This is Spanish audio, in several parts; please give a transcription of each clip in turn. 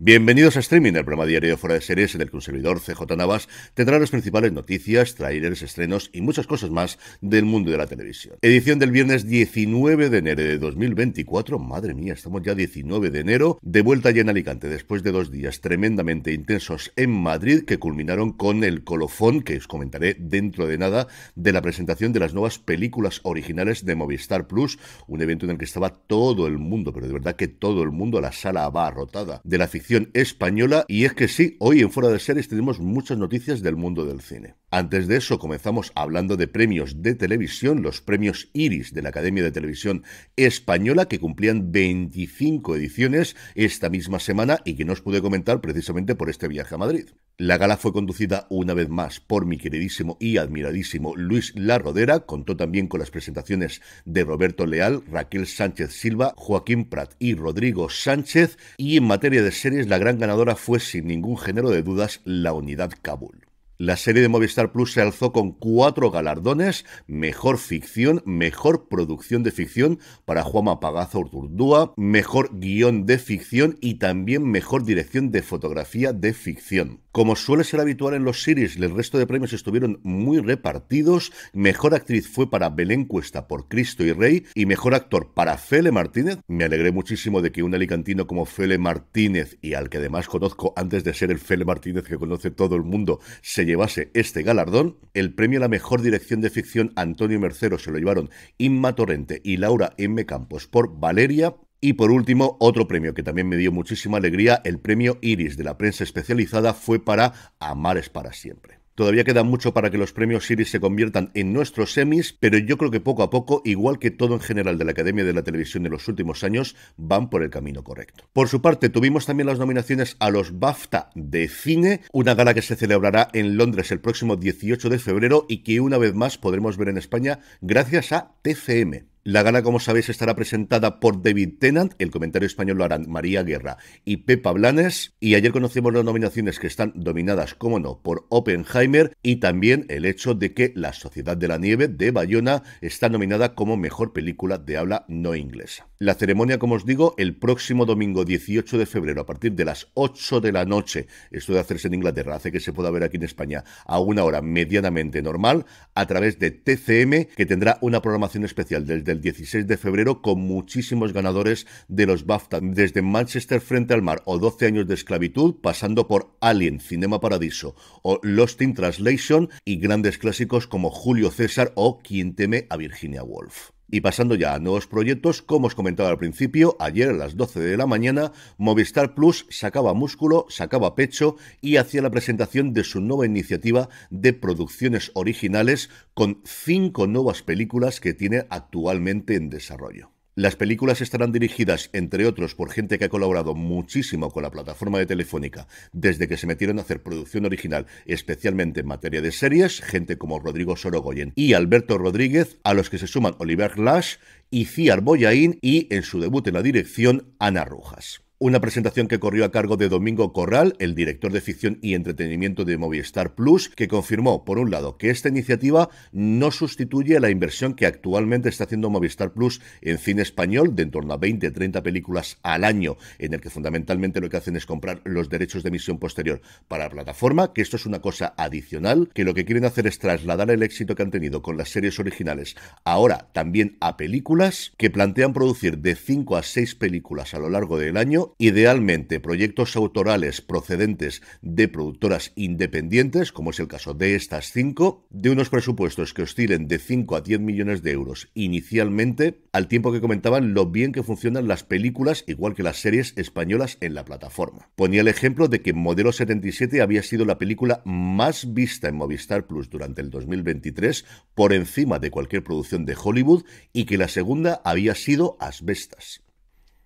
Bienvenidos a Streaming, el programa diario de Fuera de Series en el que un servidor, CJ Navas, tendrá las principales noticias, trailers, estrenos y muchas cosas más del mundo de la televisión. Edición del viernes 19 de enero de 2024. Madre mía, estamos ya 19 de enero, de vuelta ya en Alicante, después de dos días tremendamente intensos en Madrid que culminaron con el colofón, que os comentaré dentro de nada, de la presentación de las nuevas películas originales de Movistar Plus, un evento en el que estaba todo el mundo, pero de verdad que todo el mundo, la sala abarrotada de la española y es que sí, hoy en Fuera de Series tenemos muchas noticias del mundo del cine. Antes de eso comenzamos hablando de premios de televisión, los premios Iris de la Academia de Televisión Española que cumplían 25 ediciones esta misma semana y que no os pude comentar precisamente por este viaje a Madrid. La gala fue conducida una vez más por mi queridísimo y admiradísimo Luis Larrodera, contó también con las presentaciones de Roberto Leal, Raquel Sánchez Silva, Joaquín Prat y Rodrigo Sánchez, y en materia de series la gran ganadora fue sin ningún género de dudas la unidad Kabul. La serie de Movistar Plus se alzó con cuatro galardones, mejor ficción, mejor producción de ficción para Juan Pagaza urdúa mejor guión de ficción y también mejor dirección de fotografía de ficción. Como suele ser habitual en los series, el resto de premios estuvieron muy repartidos. Mejor actriz fue para Belén Cuesta por Cristo y Rey y mejor actor para Fele Martínez. Me alegré muchísimo de que un alicantino como Fele Martínez y al que además conozco antes de ser el Fele Martínez que conoce todo el mundo se llevase este galardón. El premio a la mejor dirección de ficción Antonio Mercero se lo llevaron Inma Torrente y Laura M. Campos por Valeria y por último, otro premio que también me dio muchísima alegría, el premio Iris de la prensa especializada, fue para Amares para siempre. Todavía queda mucho para que los premios Iris se conviertan en nuestros semis, pero yo creo que poco a poco, igual que todo en general de la Academia de la Televisión de los últimos años, van por el camino correcto. Por su parte, tuvimos también las nominaciones a los BAFTA de cine, una gala que se celebrará en Londres el próximo 18 de febrero y que una vez más podremos ver en España gracias a TCM. La gala, como sabéis, estará presentada por David Tennant, el comentario español lo harán María Guerra y Pepa Blanes, y ayer conocimos las nominaciones que están dominadas, como no, por Oppenheimer y también el hecho de que La Sociedad de la Nieve de Bayona está nominada como mejor película de habla no inglesa. La ceremonia, como os digo, el próximo domingo 18 de febrero a partir de las 8 de la noche, esto de hacerse en Inglaterra, hace que se pueda ver aquí en España a una hora medianamente normal a través de TCM, que tendrá una programación especial desde el 16 de febrero con muchísimos ganadores de los BAFTA, desde Manchester frente al mar o 12 años de esclavitud, pasando por Alien, Cinema Paradiso o Lost in Translation y grandes clásicos como Julio César o Quien teme a Virginia Woolf. Y pasando ya a nuevos proyectos, como os comentaba al principio, ayer a las 12 de la mañana, Movistar Plus sacaba músculo, sacaba pecho y hacía la presentación de su nueva iniciativa de producciones originales con cinco nuevas películas que tiene actualmente en desarrollo. Las películas estarán dirigidas, entre otros, por gente que ha colaborado muchísimo con la plataforma de Telefónica desde que se metieron a hacer producción original, especialmente en materia de series, gente como Rodrigo Sorogoyen y Alberto Rodríguez, a los que se suman Oliver Lash, Ciar Boyain y, en su debut en la dirección, Ana Rujas. Una presentación que corrió a cargo de Domingo Corral, el director de ficción y entretenimiento de Movistar Plus, que confirmó, por un lado, que esta iniciativa no sustituye la inversión que actualmente está haciendo Movistar Plus en cine español, de en torno a 20-30 películas al año, en el que fundamentalmente lo que hacen es comprar los derechos de emisión posterior para la plataforma, que esto es una cosa adicional, que lo que quieren hacer es trasladar el éxito que han tenido con las series originales ahora también a películas, que plantean producir de 5 a 6 películas a lo largo del año idealmente proyectos autorales procedentes de productoras independientes, como es el caso de estas cinco, de unos presupuestos que oscilen de 5 a 10 millones de euros inicialmente, al tiempo que comentaban lo bien que funcionan las películas, igual que las series españolas en la plataforma. Ponía el ejemplo de que Modelo 77 había sido la película más vista en Movistar Plus durante el 2023, por encima de cualquier producción de Hollywood, y que la segunda había sido Asbestas.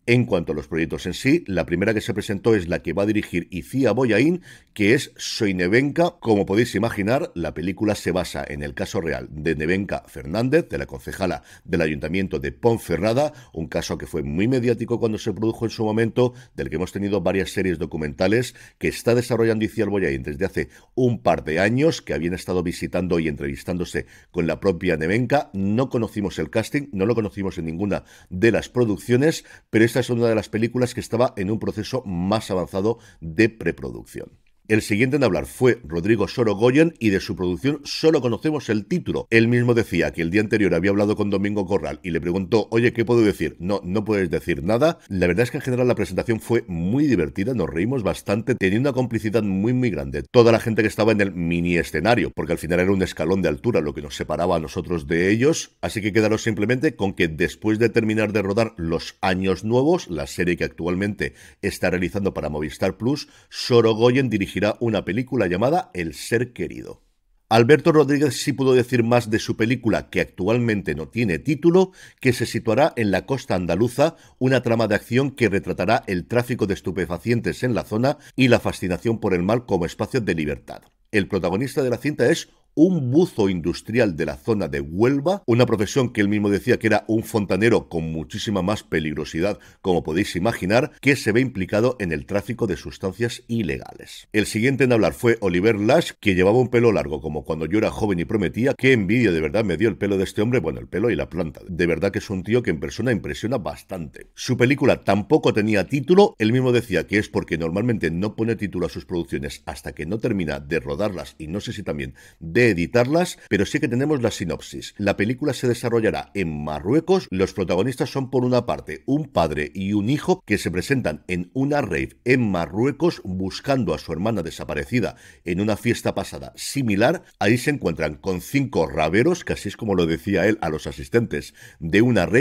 En cuanto a los proyectos en sí, la primera que se presentó es la que va a dirigir Icía Boyaín, que es Soy Nevenka. Como podéis imaginar, la película se basa en el caso real de Nevenka Fernández, de la concejala del Ayuntamiento de Ponferrada, un caso que fue muy mediático cuando se produjo en su momento, del que hemos tenido varias series documentales que está desarrollando Icía Boyaín desde hace un par de años, que habían estado visitando y entrevistándose con la propia Nevenka. No conocimos el casting, no lo conocimos en ninguna de las producciones, pero es esta es una de las películas que estaba en un proceso más avanzado de preproducción. El siguiente en hablar fue Rodrigo Sorogoyen y de su producción solo conocemos el título. Él mismo decía que el día anterior había hablado con Domingo Corral y le preguntó, oye, ¿qué puedo decir? No, no puedes decir nada. La verdad es que en general la presentación fue muy divertida, nos reímos bastante, teniendo una complicidad muy, muy grande. Toda la gente que estaba en el mini escenario, porque al final era un escalón de altura lo que nos separaba a nosotros de ellos. Así que quedaros simplemente con que después de terminar de rodar Los Años Nuevos, la serie que actualmente está realizando para Movistar Plus, Sorogoyen dirigió una película llamada El ser querido. Alberto Rodríguez sí pudo decir más de su película, que actualmente no tiene título, que se situará en la costa andaluza, una trama de acción que retratará el tráfico de estupefacientes en la zona y la fascinación por el mal como espacio de libertad. El protagonista de la cinta es un buzo industrial de la zona de Huelva, una profesión que él mismo decía que era un fontanero con muchísima más peligrosidad, como podéis imaginar, que se ve implicado en el tráfico de sustancias ilegales. El siguiente en hablar fue Oliver Lash, que llevaba un pelo largo como cuando yo era joven y prometía, qué envidia de verdad me dio el pelo de este hombre, bueno, el pelo y la planta. De verdad que es un tío que en persona impresiona bastante. Su película tampoco tenía título, él mismo decía que es porque normalmente no pone título a sus producciones hasta que no termina de rodarlas y no sé si también de editarlas, pero sí que tenemos la sinopsis. La película se desarrollará en Marruecos. Los protagonistas son, por una parte, un padre y un hijo que se presentan en una rave en Marruecos buscando a su hermana desaparecida en una fiesta pasada similar. Ahí se encuentran con cinco raveros, que así es como lo decía él a los asistentes de una rave,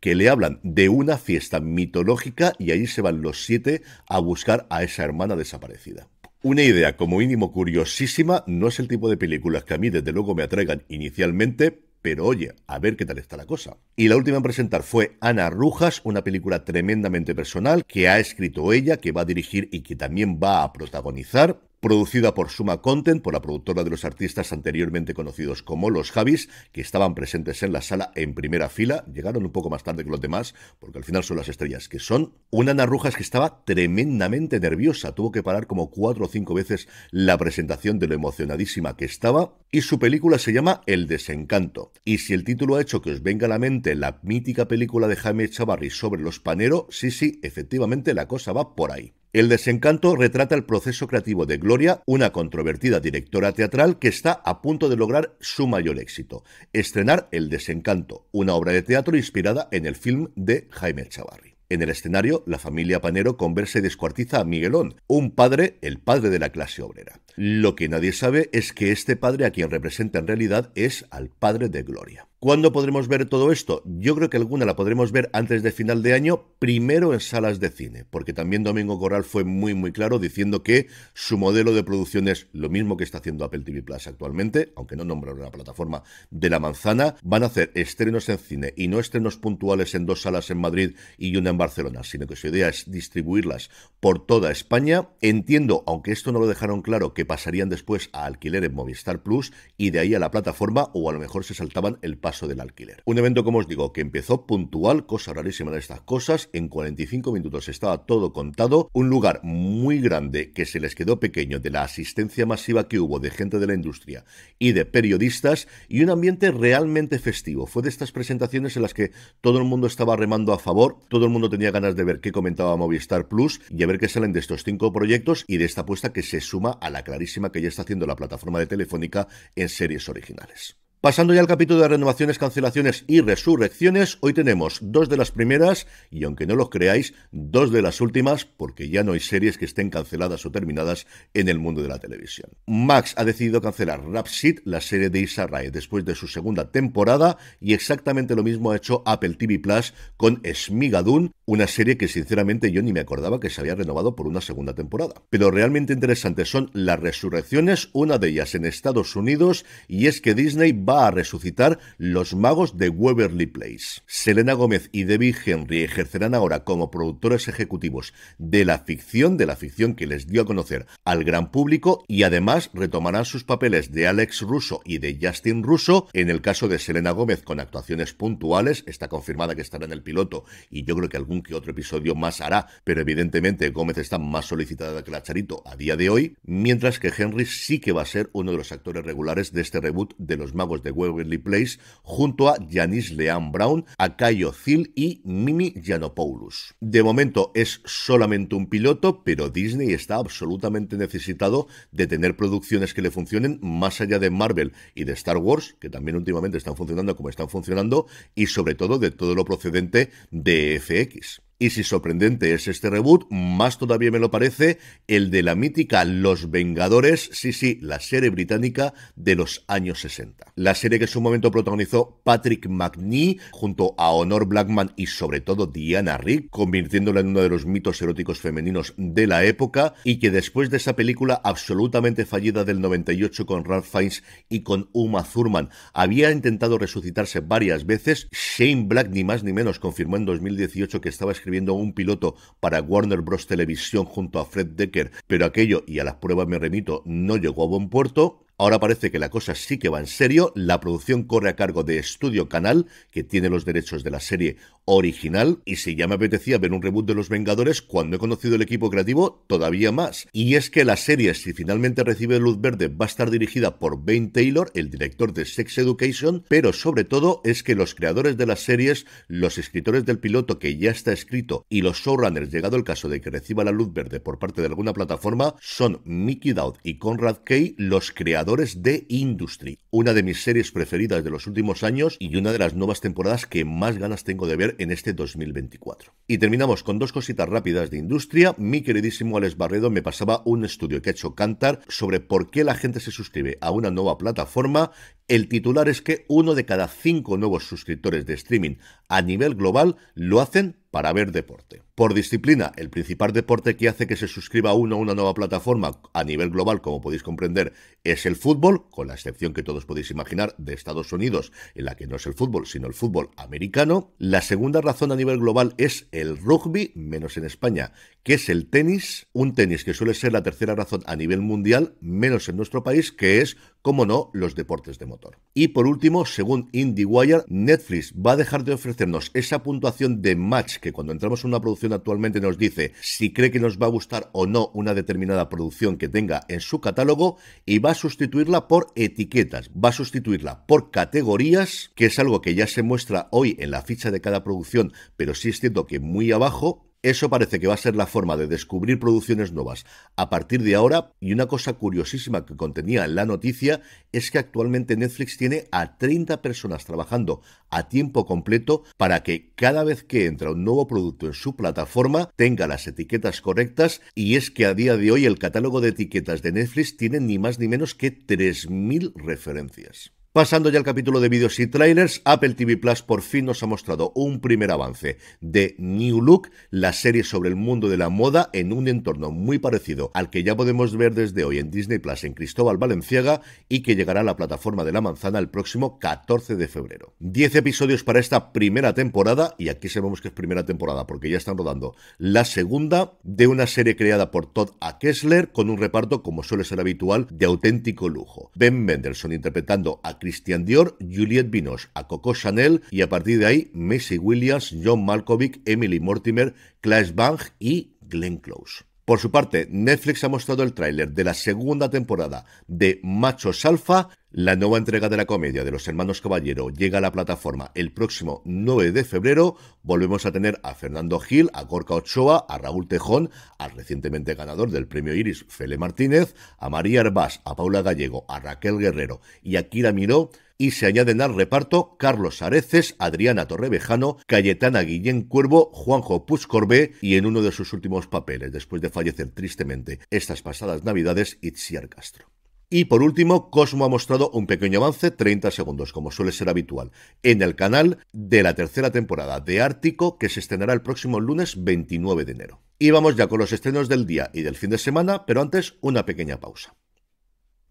que le hablan de una fiesta mitológica y ahí se van los siete a buscar a esa hermana desaparecida. Una idea, como mínimo, curiosísima. No es el tipo de películas que a mí, desde luego, me atraigan inicialmente, pero oye, a ver qué tal está la cosa. Y la última en presentar fue Ana Rujas, una película tremendamente personal que ha escrito ella, que va a dirigir y que también va a protagonizar producida por Suma Content, por la productora de los artistas anteriormente conocidos como Los Javis, que estaban presentes en la sala en primera fila, llegaron un poco más tarde que los demás, porque al final son las estrellas que son. Una Ana Rujas que estaba tremendamente nerviosa, tuvo que parar como cuatro o cinco veces la presentación de lo emocionadísima que estaba, y su película se llama El Desencanto. Y si el título ha hecho que os venga a la mente la mítica película de Jaime Chavarri sobre los paneros, sí, sí, efectivamente la cosa va por ahí. El desencanto retrata el proceso creativo de Gloria, una controvertida directora teatral que está a punto de lograr su mayor éxito, estrenar El desencanto, una obra de teatro inspirada en el film de Jaime Chavarri. En el escenario, la familia Panero conversa y descuartiza a Miguelón, un padre, el padre de la clase obrera. Lo que nadie sabe es que este padre a quien representa en realidad es al padre de Gloria. ¿Cuándo podremos ver todo esto? Yo creo que alguna la podremos ver antes de final de año, primero en salas de cine, porque también Domingo Corral fue muy muy claro diciendo que su modelo de producción es lo mismo que está haciendo Apple TV Plus actualmente, aunque no nombraron la plataforma de la manzana, van a hacer estrenos en cine y no estrenos puntuales en dos salas en Madrid y una en Barcelona, sino que su idea es distribuirlas por toda España. Entiendo, aunque esto no lo dejaron claro, que pasarían después a alquiler en Movistar Plus y de ahí a la plataforma o a lo mejor se saltaban el paso del alquiler. Un evento, como os digo, que empezó puntual, cosa rarísima de estas cosas, en 45 minutos estaba todo contado, un lugar muy grande que se les quedó pequeño de la asistencia masiva que hubo de gente de la industria y de periodistas y un ambiente realmente festivo. Fue de estas presentaciones en las que todo el mundo estaba remando a favor, todo el mundo tenía ganas de ver qué comentaba Movistar Plus y a ver qué salen de estos cinco proyectos y de esta apuesta que se suma a la clarísima que ya está haciendo la plataforma de Telefónica en series originales. Pasando ya al capítulo de renovaciones, cancelaciones y resurrecciones, hoy tenemos dos de las primeras y aunque no los creáis, dos de las últimas porque ya no hay series que estén canceladas o terminadas en el mundo de la televisión. Max ha decidido cancelar Rhapsody, la serie de Issa Rae, después de su segunda temporada y exactamente lo mismo ha hecho Apple TV Plus con Smigadoon una serie que sinceramente yo ni me acordaba que se había renovado por una segunda temporada. Pero realmente interesantes son las resurrecciones, una de ellas en Estados Unidos y es que Disney va a resucitar Los Magos de Waverly Place. Selena Gómez y Debbie Henry ejercerán ahora como productores ejecutivos de la ficción, de la ficción que les dio a conocer al gran público y además retomarán sus papeles de Alex Russo y de Justin Russo. En el caso de Selena Gómez con actuaciones puntuales, está confirmada que estará en el piloto y yo creo que algún que otro episodio más hará, pero evidentemente Gómez está más solicitada que la Charito a día de hoy, mientras que Henry sí que va a ser uno de los actores regulares de este reboot de Los Magos de Waverly Place, junto a Janice Leanne Brown, Akayo Thiel y Mimi Gianopoulos. De momento es solamente un piloto, pero Disney está absolutamente necesitado de tener producciones que le funcionen más allá de Marvel y de Star Wars, que también últimamente están funcionando como están funcionando, y sobre todo de todo lo procedente de FX. Y si sorprendente es este reboot, más todavía me lo parece el de la mítica Los Vengadores, sí, sí, la serie británica de los años 60. La serie que en su momento protagonizó Patrick McNee junto a Honor Blackman y sobre todo Diana Rick, convirtiéndola en uno de los mitos eróticos femeninos de la época y que después de esa película absolutamente fallida del 98 con Ralph Fiennes y con Uma Thurman había intentado resucitarse varias veces, Shane Black ni más ni menos confirmó en 2018 que estaba escribiendo un piloto para Warner Bros. Televisión junto a Fred Decker, pero aquello, y a las pruebas me remito, no llegó a buen puerto. Ahora parece que la cosa sí que va en serio. La producción corre a cargo de Estudio Canal, que tiene los derechos de la serie original y si ya me apetecía ver un reboot de Los Vengadores, cuando he conocido el equipo creativo, todavía más. Y es que la serie, si finalmente recibe luz verde, va a estar dirigida por Ben Taylor, el director de Sex Education, pero sobre todo es que los creadores de las series, los escritores del piloto que ya está escrito y los showrunners, llegado el caso de que reciba la luz verde por parte de alguna plataforma, son Mickey Dowd y Conrad Kay los creadores de Industry, una de mis series preferidas de los últimos años y una de las nuevas temporadas que más ganas tengo de ver en este 2024. Y terminamos con dos cositas rápidas de industria. Mi queridísimo Alex Barredo me pasaba un estudio que ha hecho Cantar sobre por qué la gente se suscribe a una nueva plataforma el titular es que uno de cada cinco nuevos suscriptores de streaming a nivel global lo hacen para ver deporte. Por disciplina, el principal deporte que hace que se suscriba uno a una nueva plataforma a nivel global, como podéis comprender, es el fútbol, con la excepción que todos podéis imaginar de Estados Unidos, en la que no es el fútbol, sino el fútbol americano. La segunda razón a nivel global es el rugby, menos en España, que es el tenis, un tenis que suele ser la tercera razón a nivel mundial, menos en nuestro país, que es, como no, los deportes de moda. Y por último, según IndieWire, Netflix va a dejar de ofrecernos esa puntuación de match que cuando entramos en una producción actualmente nos dice si cree que nos va a gustar o no una determinada producción que tenga en su catálogo y va a sustituirla por etiquetas, va a sustituirla por categorías, que es algo que ya se muestra hoy en la ficha de cada producción, pero sí es cierto que muy abajo eso parece que va a ser la forma de descubrir producciones nuevas a partir de ahora y una cosa curiosísima que contenía la noticia es que actualmente Netflix tiene a 30 personas trabajando a tiempo completo para que cada vez que entra un nuevo producto en su plataforma tenga las etiquetas correctas y es que a día de hoy el catálogo de etiquetas de Netflix tiene ni más ni menos que 3.000 referencias. Pasando ya al capítulo de vídeos y trailers, Apple TV Plus por fin nos ha mostrado un primer avance de New Look, la serie sobre el mundo de la moda en un entorno muy parecido al que ya podemos ver desde hoy en Disney Plus en Cristóbal Valenciaga y que llegará a la plataforma de la manzana el próximo 14 de febrero. 10 episodios para esta primera temporada, y aquí sabemos que es primera temporada porque ya están rodando la segunda, de una serie creada por Todd A. Kessler con un reparto, como suele ser habitual, de auténtico lujo. Ben Mendelssohn interpretando a Christian Dior, Juliette Vinos, a Coco Chanel y a partir de ahí Messi Williams, John Malkovich, Emily Mortimer, Claes Bang y Glenn Close. Por su parte, Netflix ha mostrado el tráiler de la segunda temporada de Machos Alfa, la nueva entrega de la comedia de los hermanos Caballero llega a la plataforma el próximo 9 de febrero. Volvemos a tener a Fernando Gil, a Gorka Ochoa, a Raúl Tejón, al recientemente ganador del premio Iris Fele Martínez, a María Herbás, a Paula Gallego, a Raquel Guerrero y a Kira Miró y se añaden al reparto Carlos Areces, Adriana Torrevejano, Cayetana Guillén Cuervo, Juanjo Corbé y en uno de sus últimos papeles, después de fallecer tristemente estas pasadas navidades, Itziar Castro. Y por último, Cosmo ha mostrado un pequeño avance, 30 segundos, como suele ser habitual, en el canal de la tercera temporada de Ártico, que se estrenará el próximo lunes 29 de enero. Y vamos ya con los estrenos del día y del fin de semana, pero antes una pequeña pausa.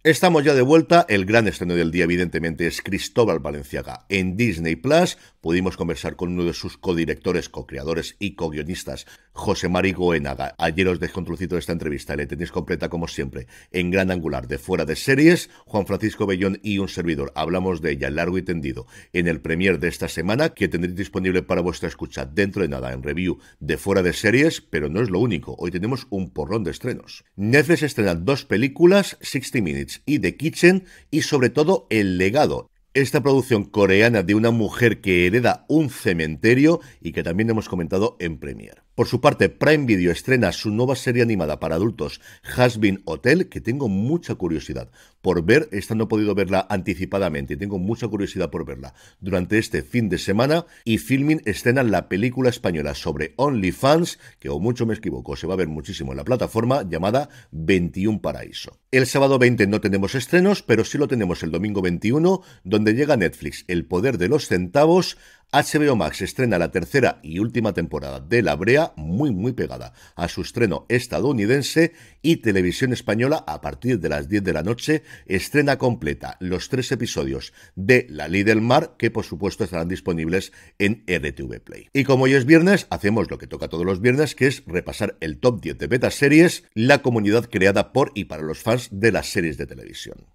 Estamos ya de vuelta. El gran estreno del día, evidentemente, es Cristóbal Valenciaga en Disney Plus. Pudimos conversar con uno de sus codirectores, co-creadores y co-guionistas José Mari Goenaga. Ayer os dejé un trocito de esta entrevista, le tenéis completa como siempre, en gran angular de fuera de series, Juan Francisco Bellón y un servidor. Hablamos de ella largo y tendido en el premier de esta semana, que tendréis disponible para vuestra escucha dentro de nada en review de fuera de series, pero no es lo único, hoy tenemos un porrón de estrenos. Netflix estrena dos películas, 60 Minutes y The Kitchen, y sobre todo El legado, esta producción coreana de una mujer que hereda un cementerio y que también hemos comentado en premier. Por su parte, Prime Video estrena su nueva serie animada para adultos, Has Been Hotel, que tengo mucha curiosidad por ver. Esta no he podido verla anticipadamente y tengo mucha curiosidad por verla durante este fin de semana. Y Filmin estrena la película española sobre OnlyFans, que o mucho me equivoco, se va a ver muchísimo en la plataforma, llamada 21 Paraíso. El sábado 20 no tenemos estrenos, pero sí lo tenemos el domingo 21, donde llega Netflix El Poder de los Centavos, HBO Max estrena la tercera y última temporada de La Brea, muy muy pegada a su estreno estadounidense, y Televisión Española, a partir de las 10 de la noche, estrena completa los tres episodios de La Ley del Mar, que por supuesto estarán disponibles en RTV Play. Y como hoy es viernes, hacemos lo que toca todos los viernes, que es repasar el top 10 de beta series, la comunidad creada por y para los fans de las series de televisión.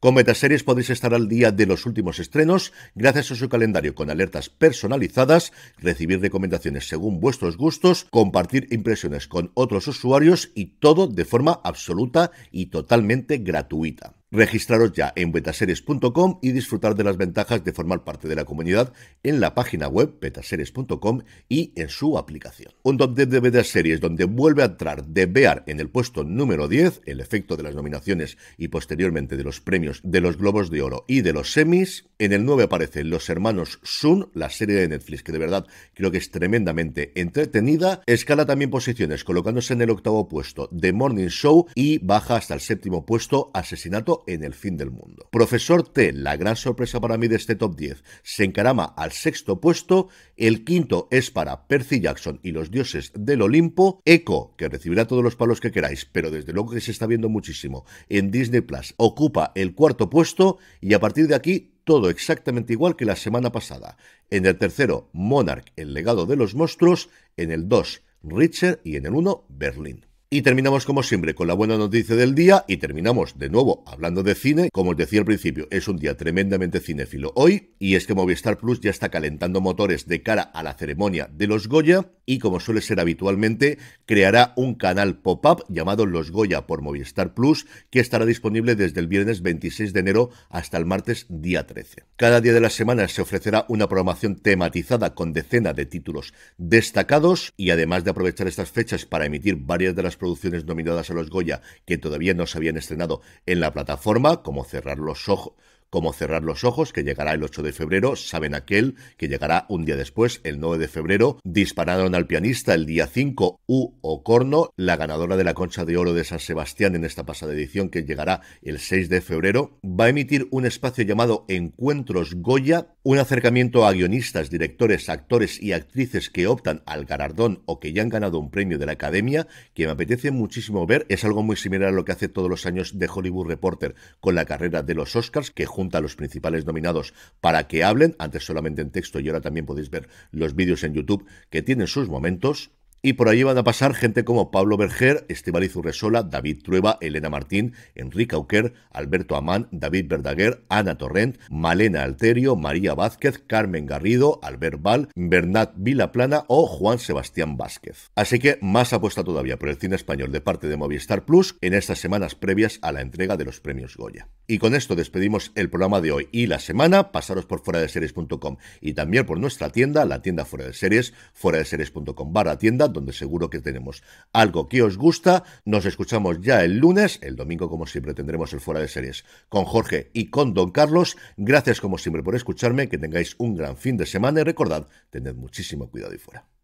Con Metaseries podéis estar al día de los últimos estrenos gracias a su calendario con alertas personalizadas, recibir recomendaciones según vuestros gustos, compartir impresiones con otros usuarios y todo de forma absoluta y totalmente gratuita. Registraros ya en betaseries.com y disfrutar de las ventajas de formar parte de la comunidad en la página web betaseries.com y en su aplicación. Un top 10 de Betaseries donde vuelve a entrar de Bear en el puesto número 10, el efecto de las nominaciones y posteriormente de los premios de los Globos de Oro y de los semis. En el 9 aparecen Los Hermanos Sun, la serie de Netflix que de verdad creo que es tremendamente entretenida. Escala también posiciones, colocándose en el octavo puesto The Morning Show y baja hasta el séptimo puesto Asesinato en el fin del mundo. Profesor T, la gran sorpresa para mí de este top 10, se encarama al sexto puesto, el quinto es para Percy Jackson y los dioses del Olimpo, Echo, que recibirá todos los palos que queráis, pero desde luego que se está viendo muchísimo en Disney Plus, ocupa el cuarto puesto y a partir de aquí todo exactamente igual que la semana pasada. En el tercero, Monarch, el legado de los monstruos, en el 2, Richard y en el 1, Berlín. Y terminamos como siempre con la buena noticia del día y terminamos de nuevo hablando de cine. Como os decía al principio, es un día tremendamente cinéfilo hoy y es que Movistar Plus ya está calentando motores de cara a la ceremonia de los Goya y como suele ser habitualmente, creará un canal pop-up llamado Los Goya por Movistar Plus que estará disponible desde el viernes 26 de enero hasta el martes día 13. Cada día de la semana se ofrecerá una programación tematizada con decenas de títulos destacados y además de aprovechar estas fechas para emitir varias de las producciones nominadas a los Goya que todavía no se habían estrenado en la plataforma, como Cerrar los Ojos, como Cerrar los Ojos, que llegará el 8 de febrero, Saben Aquel, que llegará un día después, el 9 de febrero, Dispararon al pianista el día 5, U Ocorno, la ganadora de la Concha de Oro de San Sebastián en esta pasada edición, que llegará el 6 de febrero, va a emitir un espacio llamado Encuentros Goya, un acercamiento a guionistas, directores, actores y actrices que optan al galardón o que ya han ganado un premio de la Academia, que me apetece muchísimo ver, es algo muy similar a lo que hace todos los años de Hollywood Reporter con la carrera de los Oscars, que junta a los principales nominados para que hablen, antes solamente en texto y ahora también podéis ver los vídeos en YouTube que tienen sus momentos. Y por allí van a pasar gente como Pablo Berger, Estibaliz Izurresola, David Trueba, Elena Martín, Enrique Auquer, Alberto Amán, David Verdaguer, Ana Torrent, Malena Alterio, María Vázquez, Carmen Garrido, Albert Val, Bernat Vilaplana o Juan Sebastián Vázquez. Así que más apuesta todavía por el cine español de parte de Movistar Plus en estas semanas previas a la entrega de los premios Goya. Y con esto despedimos el programa de hoy y la semana. Pasaros por fuera de series.com y también por nuestra tienda, la tienda fuera de series, fuera de series.com barra tienda donde seguro que tenemos algo que os gusta. Nos escuchamos ya el lunes, el domingo como siempre tendremos el fuera de series con Jorge y con Don Carlos. Gracias como siempre por escucharme, que tengáis un gran fin de semana y recordad, tened muchísimo cuidado y fuera.